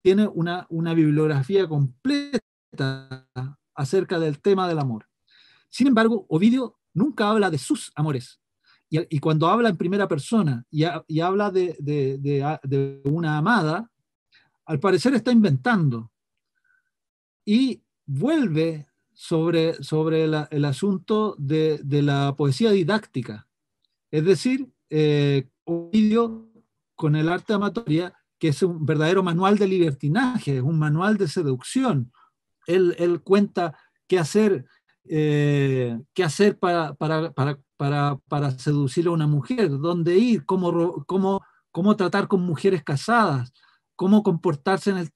tiene una, bibliografía completa acerca del tema del amor. Sin embargo, Ovidio nunca habla de sus amores. Y, cuando habla en primera persona y, habla de, una amada, al parecer está inventando. Y vuelve sobre, sobre el asunto de, la poesía didáctica. Es decir, eh, Ovidio con el arte amatoria, que es un verdadero manual de libertinaje, es un manual de seducción. Él, cuenta qué hacer, eh, qué hacer para, para, seducir a una mujer, dónde ir, cómo, cómo, cómo tratar con mujeres casadas, cómo comportarse en el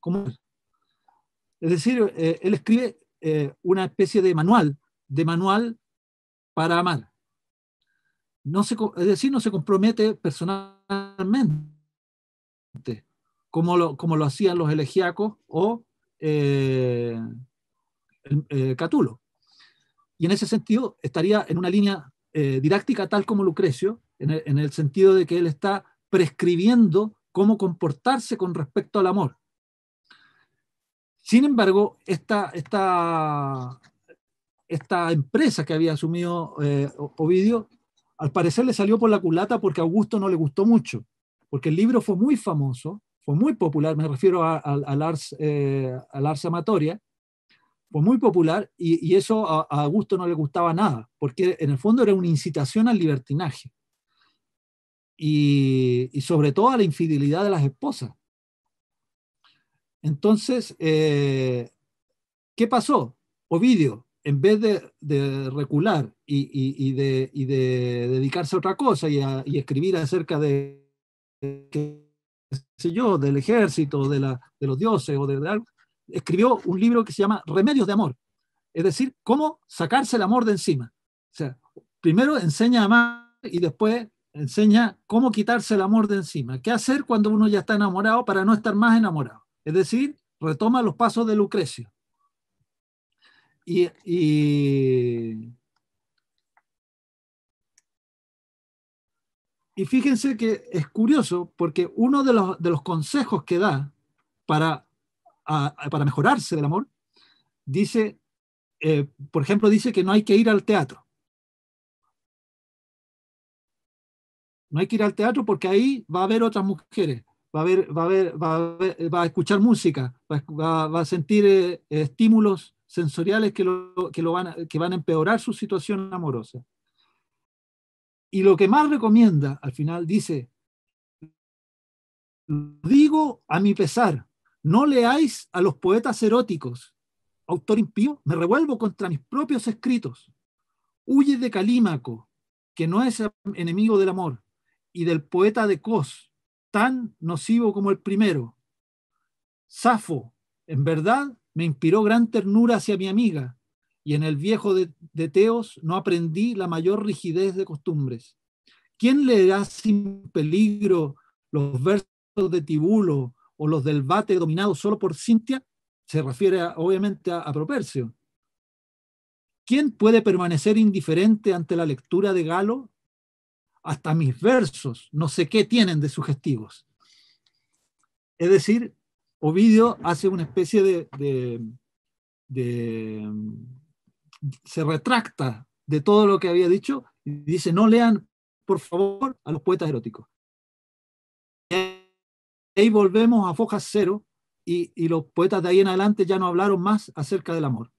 cómo, Es decir, eh, él escribe eh, una especie de manual, de manual para amar. No es decir, no se compromete personalmente, como lo, hacían los elegiacos o eh, eh, Catulo. Y en ese sentido estaría en una línea eh, didáctica tal como Lucrecio, en el, sentido de que él está prescribiendo cómo comportarse con respecto al amor. Sin embargo, esta, esta empresa que había asumido eh, Ovidio, al parecer le salió por la culata porque a Augusto no le gustó mucho, porque el libro fue muy famoso, fue muy popular, me refiero eh, al Ars, Amatoria, fue muy popular y, eso a, Augusto no le gustaba nada, porque en el fondo era una incitación al libertinaje y, sobre todo a la infidelidad de las esposas. Entonces, eh, ¿qué pasó? Ovidio, en vez de, recular y, de, dedicarse a otra cosa y, escribir acerca de, qué sé yo, del ejército, de, de los dioses o de, algo, escribió un libro que se llama Remedios de Amor. Es decir, cómo sacarse el amor de encima. O sea, primero enseña a amar y después enseña cómo quitarse el amor de encima. ¿Qué hacer cuando uno ya está enamorado para no estar más enamorado? Es decir, retoma los pasos de Lucrecio y, y, fíjense que es curioso porque uno de los, de los consejos que da para, para mejorarse del amor, dice, eh, por ejemplo, dice que no hay que ir al teatro. No hay que ir al teatro porque ahí va a haber otras mujeres, va a va a, ver va a, escuchar música, va, a sentir eh, estímulos sensoriales que, lo, que, lo van, que van a empeorar su situación amorosa. Y lo que más recomienda al final dice, digo a mi pesar, no leáis a los poetas eróticos, autor impío, me revuelvo contra mis propios escritos. Huye de Calímaco, que no es enemigo del amor, y del poeta de Cos, tan nocivo como el primero. Safo, en verdad, me inspiró gran ternura hacia mi amiga, y en el viejo de, Teos no aprendí la mayor rigidez de costumbres. ¿Quién leerá sin peligro los versos de Tibulo o los del Bate dominados solo por Cintia? Se refiere obviamente a, a Propercio. ¿Quién puede permanecer indiferente ante la lectura de Galo? Hasta mis versos, no sé qué tienen de sugestivos. Es decir, Ovidio hace una especie de, se retracta de todo lo que había dicho y dice, no lean, por favor, a los poetas eróticos. Y ahí volvemos a fojas cero y, los poetas de ahí en adelante ya no hablaron más acerca del amor.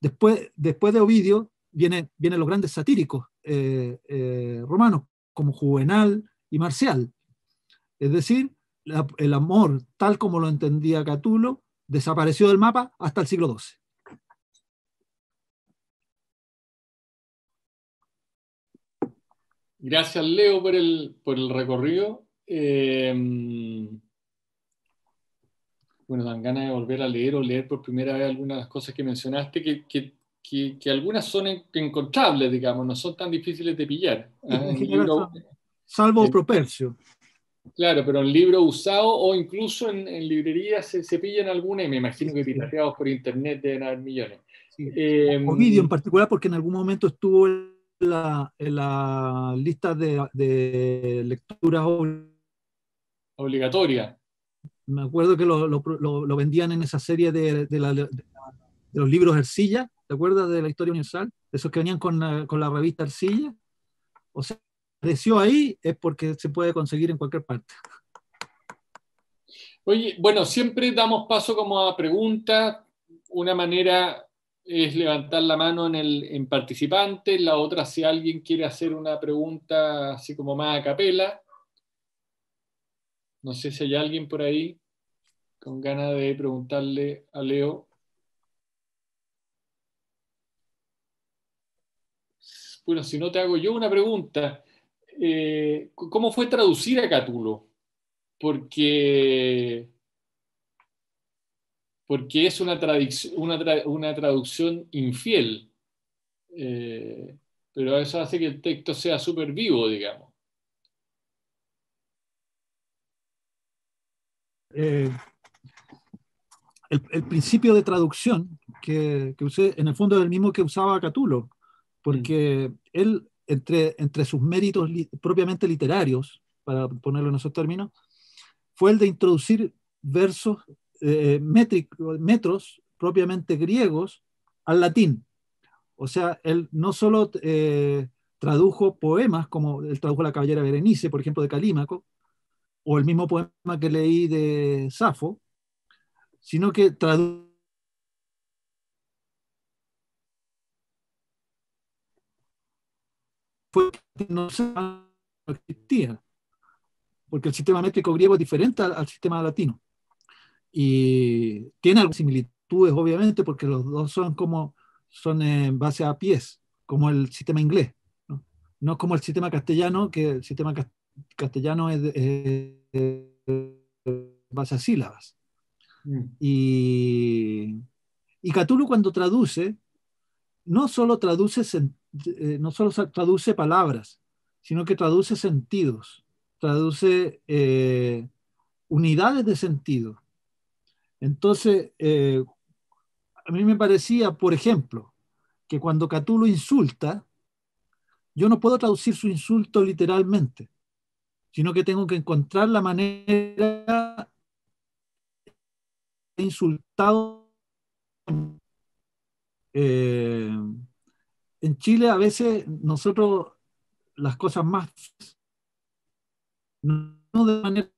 Después, después de Ovidio viene, vienen los grandes satíricos eh, eh, romanos, como Juvenal y Marcial. Es decir, el amor, tal como lo entendía Catulo, desapareció del mapa hasta el siglo XII. Gracias, Leo, por el, recorrido. Eh, bueno, dan ganas de volver a leer o leer por primera vez algunas de las cosas que mencionaste, que, algunas son encontrables, digamos, no son tan difíciles de pillar. Ah, salvo eh, Propercio. Claro, pero en libro usado o incluso en, librerías se, se, pillan algunas y me imagino que pirateados por internet deben haber millones. Un em, o vídeo en particular porque en algún momento estuvo en la, en la lista de, de lecturas obligatoria. Me acuerdo que lo, lo, lo, vendían en esa serie de, de, los libros Arcilla, ¿te acuerdas de la historia universal? Esos que venían con, eh, con la revista Arcilla, O sea, apareció ahí es porque se puede conseguir en cualquier parte. Oye, bueno, siempre damos paso como a preguntas. Una manera es levantar la mano en, el, en participante, la otra si alguien quiere hacer una pregunta así como más a capela. No sé si hay alguien por ahí con ganas de preguntarle a Leo. Bueno, si no te hago yo una pregunta. Eh, ¿cómo fue traducir a Catulo? Porque, porque es una, una, una traducción infiel, eh, pero eso hace que el texto sea súper vivo, digamos. Eh, el, principio de traducción que, que usé, en el fondo es el mismo que usaba Catulo, porque mm. él entre, sus méritos propiamente literarios, para ponerlo en esos términos, fue el de introducir versos, eh, métricos metros propiamente griegos al latín. O sea, él no solo eh, tradujo poemas, como él tradujo La Caballera Berenice, por ejemplo, de Calímaco, o el mismo poema que leí de Safo, sino que tradujo fue que no existía, porque el sistema métrico griego es diferente al, sistema latino. Y tiene algunas similitudes, obviamente, porque los dos son como son en base a pies, como el sistema inglés, no, no como el sistema castellano, que el sistema castellano es, de, base a sílabas. Mm. Y, y Catulo cuando traduce, no solo traduce sentidos eh, no solo traduce palabras, sino que traduce sentidos, traduce eh, unidades de sentido. Entonces, eh, a mí me parecía, por ejemplo, que cuando Catulo insulta, yo no puedo traducir su insulto literalmente, sino que tengo que encontrar la manera de insultado. Eh, en Chile a veces nosotros las cosas más no de manera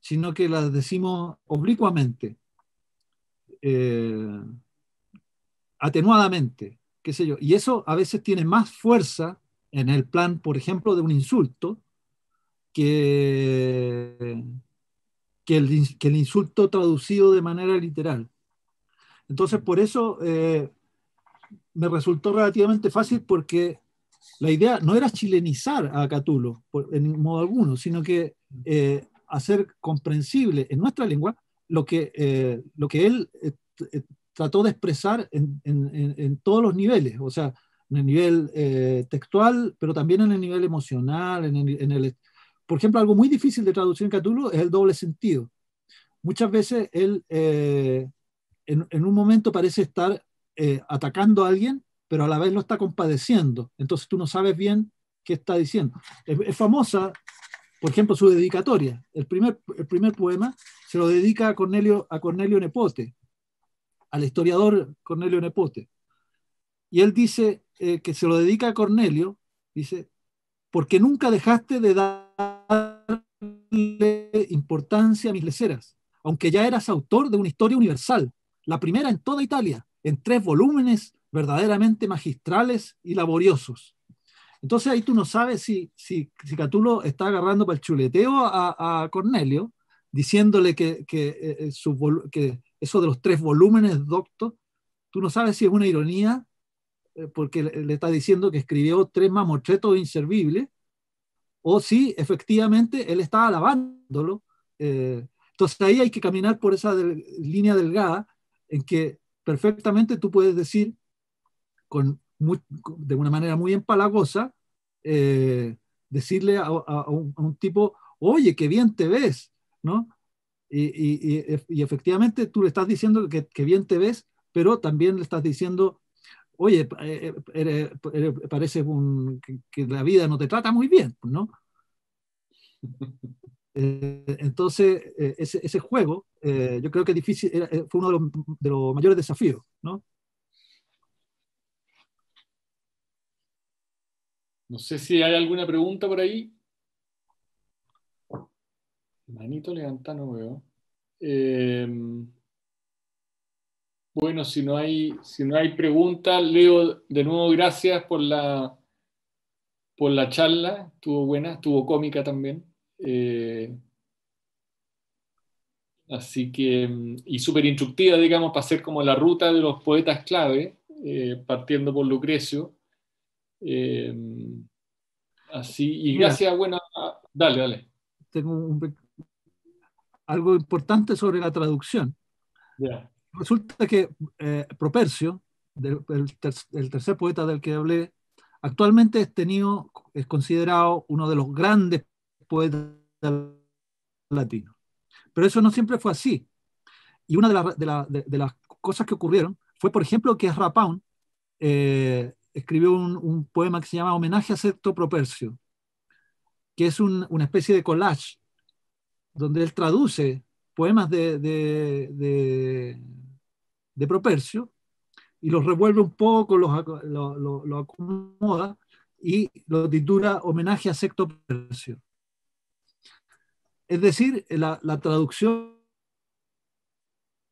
sino que las decimos oblicuamente eh, atenuadamente qué sé yo y eso a veces tiene más fuerza en el plan por ejemplo de un insulto que que el, insulto traducido de manera literal entonces por eso eh, me resultó relativamente fácil porque la idea no era chilenizar a Catulo en modo alguno, sino que eh, hacer comprensible en nuestra lengua lo que, eh, lo que él eh, trató de expresar en, en, todos los niveles, o sea, en el nivel textual, pero también en el nivel emocional, en el, por ejemplo, algo muy difícil de traducir en Catulo es el doble sentido. Muchas veces él en, en un momento parece estar eh, atacando a alguien, pero a la vez lo está compadeciendo. Entonces tú no sabes bien qué está diciendo. Es, famosa, por ejemplo, su dedicatoria. El primer, el primer poema se lo dedica a Cornelio, a Cornelio Nepote, al historiador Cornelio Nepote. Y él dice eh, que se lo dedica a Cornelio, dice, porque nunca dejaste de darle importancia a mis leceras, aunque ya eras autor de una historia universal, la primera en toda Italia, en tres volúmenes verdaderamente magistrales y laboriosos. Entonces ahí tú no sabes si, si, si Catulo está agarrando para el chuleteo a, Cornelio, diciéndole que, eh, eh, que, eso de los tres volúmenes docto, tú no sabes si es una ironía, eh, porque le, está diciendo que escribió tres mamotretos inservibles, o si efectivamente él está alabándolo. entonces ahí hay que caminar por esa línea delgada en que perfectamente tú puedes decir con de una manera muy empalagosa, eh, decirle a, un, tipo, oye, qué bien te ves, ¿no? Y, efectivamente tú le estás diciendo que, bien te ves, pero también le estás diciendo, oye, eh, eh, parece que, la vida no te trata muy bien, ¿no? entonces, ese, juego eh, yo creo que difícil, eh, fue uno de los, mayores desafíos. ¿no? no sé si hay alguna pregunta por ahí. Manito levanta, no veo. Em, bueno, si no hay, si no hay preguntas, Leo, de nuevo gracias por la, por la charla. Estuvo buena, estuvo cómica también. Eh, Así que, mm, y súper instructiva, digamos, para hacer como la ruta de los poetas clave, eh, partiendo por Lucrecio. Eh, así, y gracias, bueno, dale, dale. Tengo algo importante sobre la traducción. Resulta que eh, Propercio, el, el, tercer poeta del que hablé, actualmente es tenido, es considerado uno de los grandes poetas latinos. Pero eso no siempre fue así. Y una de, las cosas que ocurrieron fue, por ejemplo, que Rapaun eh, escribió un, poema que se llama Homenaje a Sexto Propercio, que es una especie de collage donde él traduce poemas de, de, Propercio y los revuelve un poco, los, acomoda y lo titula Homenaje a Sexto Propercio. Es decir, la, la traducción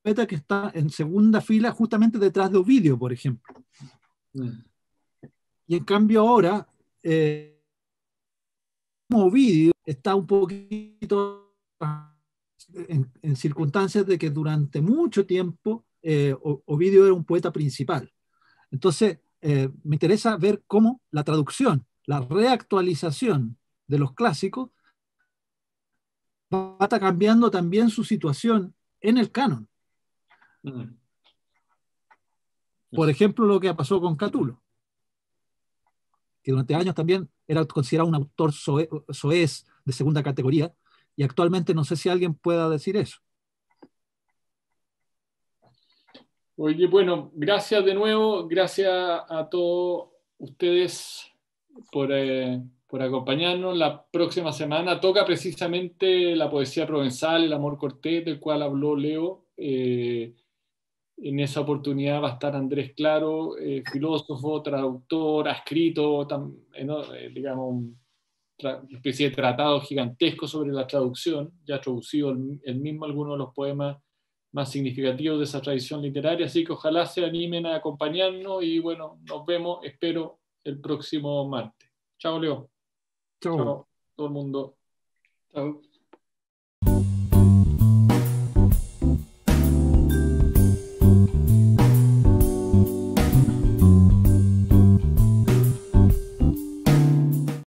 que está en segunda fila justamente detrás de Ovidio, por ejemplo. Mm. Y en cambio ahora, eh, Ovidio está un poquito en, circunstancias de que durante mucho tiempo eh, Ovidio era un poeta principal. Entonces, eh, me interesa ver cómo la traducción, la reactualización de los clásicos va cambiando también su situación en el canon. Mm. Por ejemplo, lo que pasó con Catulo, que durante años también era considerado un autor soez de segunda categoría, y actualmente no sé si alguien pueda decir eso. Oye, bueno, gracias de nuevo, gracias a todos ustedes por... Eh, por acompañarnos. La próxima semana toca precisamente la poesía provenzal, el amor cortés, del cual habló Leo. Eh, en esa oportunidad va a estar Andrés Claro, eh, filósofo, traductor, ha escrito, eh, digamos, una especie de tratado gigantesco sobre la traducción, ya ha traducido él mismo algunos de los poemas más significativos de esa tradición literaria, así que ojalá se animen a acompañarnos y bueno, nos vemos, espero, el próximo martes. Chao, Leo. Chao. todo el mundo. Chao.